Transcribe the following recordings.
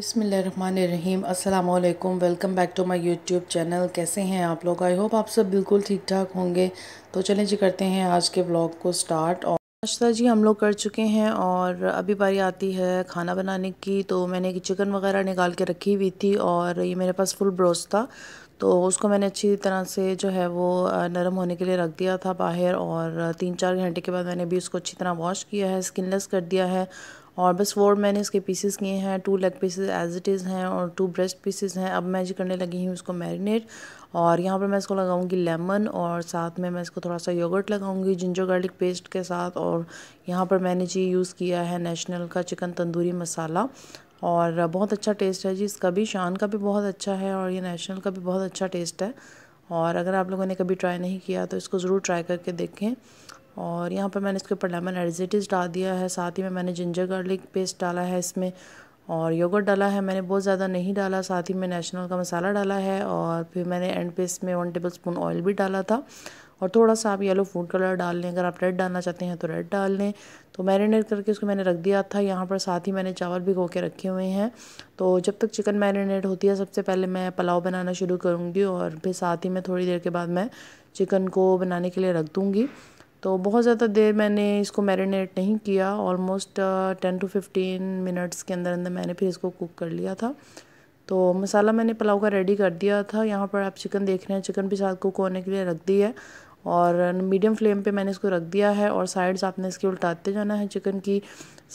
बसमीम अल्लाम welcome back to my YouTube channel कैसे हैं आप लोग आई होप आप सब बिल्कुल ठीक ठाक होंगे तो चलें जी करते हैं आज के ब्लॉग को स्टार्ट और नाश्ता जी हम लोग कर चुके हैं और अभी बारी आती है खाना बनाने की तो मैंने चिकन वगैरह निकाल के रखी हुई थी और ये मेरे पास फुल ब्रोस था तो उसको मैंने अच्छी तरह से जो है वो नरम होने के लिए रख दिया था बाहर और तीन चार घंटे के बाद मैंने भी उसको अच्छी तरह वॉश किया है स्किनलेस कर दिया है और बस फोर मैंने इसके पीसेस किए हैं two leg pieces as it is हैं और टू ब्रेस्ट पीसेस हैं अब मैं जी करने लगी हूँ इसको मैरिनेट और यहाँ पर मैं इसको लगाऊंगी लेमन और साथ में मैं इसको थोड़ा सा योगर्ट लगाऊंगी जिंजर गार्लिक पेस्ट के साथ और यहाँ पर मैंने जी यूज़ किया है नेशनल का चिकन तंदूरी मसाला और बहुत अच्छा टेस्ट है जी इसका भी शान का भी बहुत अच्छा है और ये नेशनल का भी बहुत अच्छा टेस्ट है और अगर आप लोगों ने कभी ट्राई नहीं किया तो इसको ज़रूर ट्राई करके देखें और यहाँ पर मैंने इसके ऊपर लेमन एडजिटिस डाल दिया है साथ ही में मैंने जिंजर गार्लिक पेस्ट डाला है इसमें और योगर्ट डाला है मैंने बहुत ज़्यादा नहीं डाला साथ ही में नेशनल का मसाला डाला है और फिर मैंने एंड पेस्ट में वन टेबल स्पून ऑयल भी डाला था और थोड़ा सा आप येलो फूड कलर डाल लें अगर आप रेड डालना चाहते हैं तो रेड डाल लें तो मैरिनेट करके उसको मैंने रख दिया था यहाँ पर साथ ही मैंने चावल खो के रखे हुए हैं तो जब तक चिकन मैरिनेट होती है सबसे पहले मैं पुलाव बनाना शुरू करूँगी और फिर साथ ही में थोड़ी देर के बाद मैं चिकन को बनाने के लिए रख दूँगी तो बहुत ज़्यादा देर मैंने इसको मैरिनेट नहीं किया almost ten to fifteen minutes के अंदर अंदर मैंने फिर इसको कुक कर लिया था तो मसाला मैंने पुलाव का रेडी कर दिया था यहाँ पर आप चिकन देख रहे हैं चिकन भी साथ कुक होने के लिए रख दी है और मीडियम फ्लेम पे मैंने इसको रख दिया है और साइड्स आपने इसके उल्टाते जाना है चिकन की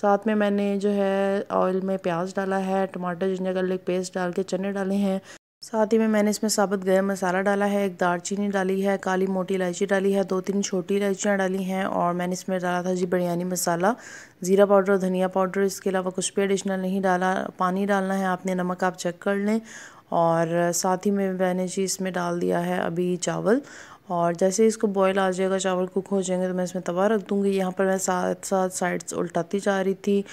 साथ में मैंने जो है ऑयल में प्याज डाला है टमाटर जिंजर गार्लिक पेस्ट डाल के चने डाले हैं साथ ही में मैंने इसमें साबुत गर्म मसाला डाला है एक दालचीनी डाली है काली मोटी इलायची डाली है दो तीन छोटी इलायचियाँ डाली हैं और मैंने इसमें डाला था जी बिरयानी मसाला ज़ीरा पाउडर और धनिया पाउडर इसके अलावा कुछ भी एडिशनल नहीं डाला पानी डालना है आपने नमक आप चेक कर लें और साथ ही में मैंने जी इसमें डाल दिया है अभी चावल और जैसे इसको बॉयल आ जाएगा चावल कुक हो जाएंगे तो मैं इसमें तवा रख दूँगी यहाँ पर मैं साथ साथ साइड्स उल्टाती जा रही थी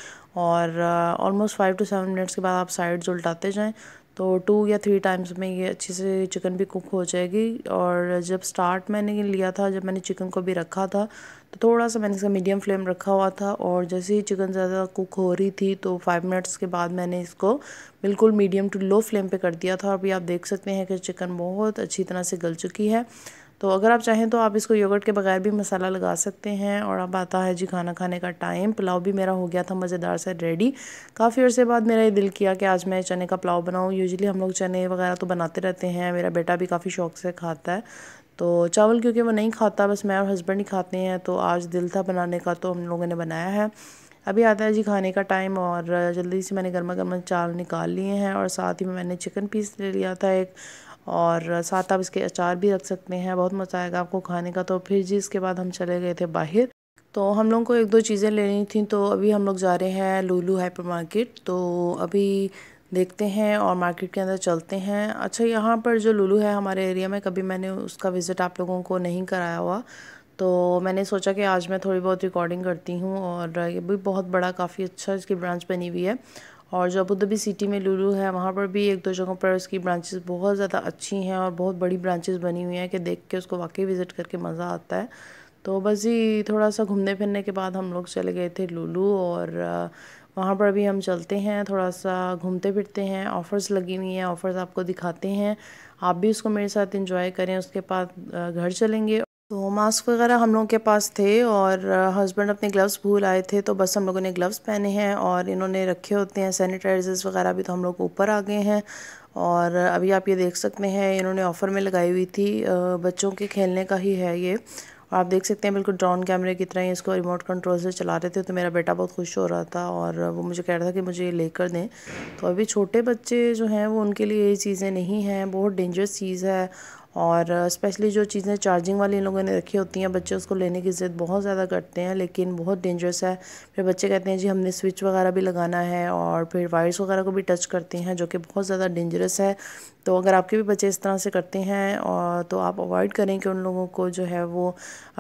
और almost five to seven minutes के बाद आप साइड्स उल्टाते जाएँ तो टू या थ्री टाइम्स में ये अच्छे से चिकन भी कुक हो जाएगी और जब स्टार्ट मैंने लिया था जब मैंने चिकन को भी रखा था तो थोड़ा सा मैंने इसका मीडियम फ्लेम रखा हुआ था और जैसे ही चिकन ज़्यादा कुक हो रही थी तो फाइव मिनट्स के बाद मैंने इसको बिल्कुल मीडियम टू लो फ्लेम पे कर दिया था अभी आप देख सकते हैं कि चिकन बहुत अच्छी तरह से गल चुकी है तो अगर आप चाहें तो आप इसको योगर्ट के बगैर भी मसाला लगा सकते हैं और अब आता है जी खाना खाने का टाइम पुलाव भी मेरा हो गया था मज़ेदार से रेडी काफ़ी अर्से बाद मेरा ये दिल किया कि आज मैं चने का पुलाव बनाऊँ यूजली हम लोग चने वगैरह तो बनाते रहते हैं मेरा बेटा भी काफ़ी शौक से खाता है तो चावल क्योंकि वो नहीं खाता बस मैं और हस्बैंड ही खाते हैं तो आज दिल था बनाने का तो हम लोगों ने बनाया है अभी आता है जी खाने का टाइम और जल्दी से मैंने गर्मा गर्मा चावल निकाल लिए हैं और साथ ही मैंने चिकन पीस ले लिया था एक और साथ आप इसके अचार भी रख सकते हैं बहुत मज़ा आएगा आपको खाने का तो फिर जी इसके बाद हम चले गए थे बाहर तो हम लोगों को एक दो चीज़ें लेनी थी तो अभी हम लोग जा रहे हैं लूलू हाइपर मार्केट तो अभी देखते हैं और मार्केट के अंदर चलते हैं अच्छा यहाँ पर जो लुलू है हमारे एरिया में कभी मैंने उसका विज़िट आप लोगों को नहीं कराया हुआ तो मैंने सोचा कि आज मैं थोड़ी बहुत रिकॉर्डिंग करती हूँ और ये भी बहुत बड़ा काफ़ी अच्छा इसकी ब्रांच बनी हुई है और जो अबू धाबी सिटी में लुलू है वहाँ पर भी एक दो जगहों पर उसकी ब्रांचेस बहुत ज़्यादा अच्छी हैं और बहुत बड़ी ब्रांचेस बनी हुई हैं कि देख के उसको वाकई विज़िट करके मज़ा आता है तो बस ही थोड़ा सा घूमने फिरने के बाद हम लोग चले गए थे लुलू और वहाँ पर भी हम चलते हैं थोड़ा सा घूमते फिरते हैं ऑफ़र्स लगी हुई हैं ऑफ़र्स आपको दिखाते हैं आप भी उसको मेरे साथ इंजॉय करें उसके बाद घर चलेंगे तो मास्क वगैरह हम लोगों के पास थे और हस्बैंड अपने ग्लव्स भूल आए थे तो बस हम लोगों ने ग्लव्स पहने हैं और इन्होंने रखे होते हैं सैनिटाइजर्स वगैरह भी तो हम लोग ऊपर आ गए हैं और अभी आप ये देख सकते हैं इन्होंने ऑफ़र में लगाई हुई थी बच्चों के खेलने का ही है ये और आप देख सकते हैं बिल्कुल ड्रोन कैमरे की तरह ही इसको रिमोट कंट्रोल से चला रहे थे तो मेरा बेटा बहुत खुश हो रहा था और वो मुझे कह रहा था कि मुझे ये लेकर दें तो अभी छोटे बच्चे जो हैं वो उनके लिए ये चीज़ें नहीं हैं बहुत डेंजरस चीज़ है और स्पेशली जो चीज़ें चार्जिंग वाली इन लोगों ने रखी होती हैं बच्चे उसको लेने की ज़िद बहुत ज़्यादा करते हैं लेकिन बहुत डेंजरस है फिर बच्चे कहते हैं जी हमने स्विच वगैरह भी लगाना है और फिर वायर्स वगैरह को भी टच करते हैं जो कि बहुत ज़्यादा डेंजरस है तो अगर आपके भी बच्चे इस तरह से करते हैं और तो आप अवॉइड करें कि उन लोगों को जो है वो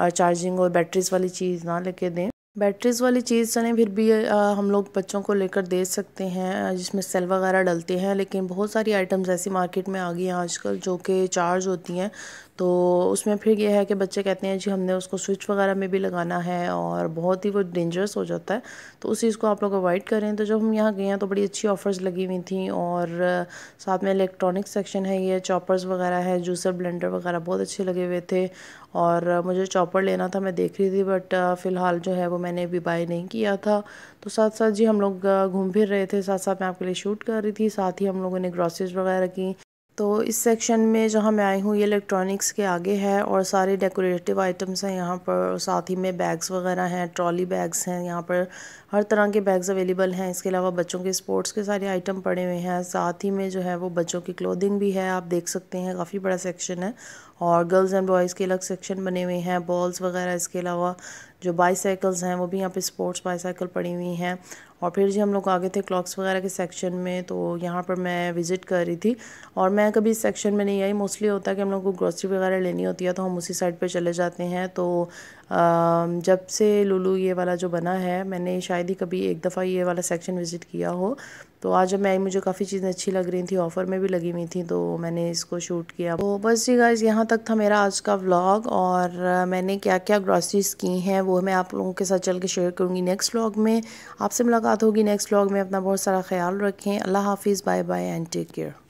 चार्जिंग और बैटरीज वाली चीज़ ना लेके दें बैटरीज़ वाली चीज़ चलें फिर भी आ, हम लोग बच्चों को लेकर दे सकते हैं जिसमें सेल वगैरह डलते हैं लेकिन बहुत सारी आइटम्स ऐसी मार्केट में आ गई हैं आजकल जो कि चार्ज होती हैं तो उसमें फिर यह है कि बच्चे कहते हैं जी हमने उसको स्विच वगैरह में भी लगाना है और बहुत ही वो डेंजरस हो जाता है तो उस चीज़ को आप लोग अवॉइड करें तो जब हम यहाँ गए हैं तो बड़ी अच्छी ऑफ़र्स लगी हुई थी और साथ में इलेक्ट्रॉनिक सेक्शन है ये चॉपर्स वगैरह है जूसर ब्लेंडर वगैरह बहुत अच्छे लगे हुए थे और मुझे चॉपर लेना था मैं देख रही थी बट फ़िलहाल जो है वो मैंने अभी बाय नहीं किया था तो साथ साथ जी हम लोग घूम फिर रहे थे साथ साथ मैं आपके लिए शूट कर रही थी साथ ही हम लोगों ने ग्रॉसरीज वगैरह की तो इस सेक्शन में जहाँ मैं आई हूँ ये इलेक्ट्रॉनिक्स के आगे है और सारे डेकोरेटिव आइटम्स हैं यहाँ पर और साथ ही में बैग्स वगैरह हैं ट्रॉली बैग्स हैं यहाँ पर हर तरह के बैग्स अवेलेबल हैं इसके अलावा बच्चों के स्पोर्ट्स के सारे आइटम पड़े हुए हैं साथ ही में जो है वो बच्चों की क्लोथिंग भी है आप देख सकते हैं काफ़ी बड़ा सेक्शन है और गर्ल्स एंड बॉयज़ के अलग सेक्शन बने हुए हैं बॉल्स वगैरह इसके अलावा जो बाईसाइकल्स हैं वो भी यहाँ पे स्पोर्ट्स बाईसाइकिल पड़ी हुई हैं और फिर जी हम लोग आगे थे क्लॉक्स वगैरह के सेक्शन में तो यहाँ पर मैं विज़िट कर रही थी और मैं कभी इस सेक्शन में नहीं आई मोस्टली होता है कि हम लोग को ग्रॉसरी वगैरह लेनी होती है तो हम उसी साइड पर चले जाते हैं तो जब से लुलू ये वाला जो बना है मैंने शायद ही कभी एक दफ़ा ये वाला सेक्शन विज़िट किया हो तो आज जब मैं आई मुझे काफ़ी चीज़ें अच्छी लग रही थी ऑफ़र में भी लगी हुई थी तो मैंने इसको शूट किया तो बस जी गाइज यहाँ तक था मेरा आज का व्लॉग और मैंने क्या क्या ग्रॉसरीज की हैं वो मैं आप लोगों के साथ चल के शेयर करूँगी नेक्स्ट व्लॉग में आपसे मुलाकात होगी नेक्स्ट व्लॉग में अपना बहुत सारा ख्याल रखें अल्लाह हाफिज़ bye bye and take care